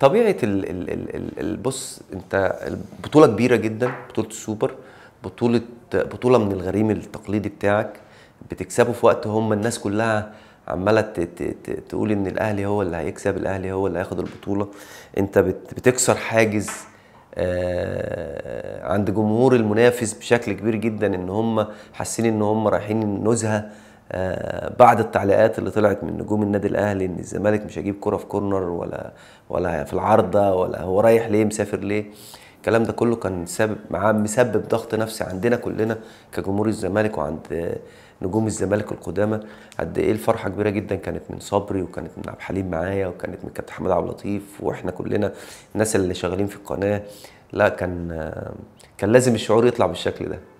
طبيعه البص انت البطوله كبيره جدا بطوله السوبر بطوله بطوله من الغريم التقليدي بتاعك بتكسبه في وقت هم الناس كلها عماله تقول ان الاهلي هو اللي هيكسب الاهلي هو اللي هياخد البطوله انت بتكسر حاجز آه، عند جمهور المنافس بشكل كبير جدا ان هم حاسين ان هم رايحين نزهه آه، بعد التعليقات اللي طلعت من نجوم النادي الاهلي ان الزمالك مش هيجيب كره في كورنر ولا ولا في العارضه ولا هو رايح ليه مسافر ليه الكلام ده كله كان سبب معاه مسبب ضغط نفسي عندنا كلنا كجمهور الزمالك وعند نجوم الزمالك القدامى قد ايه الفرحه كبيره جدا كانت من صبري وكانت من عبد الحليم معايا وكانت من كابتن حماد عبد اللطيف واحنا كلنا الناس اللي شغالين في القناه لا كان كان لازم الشعور يطلع بالشكل ده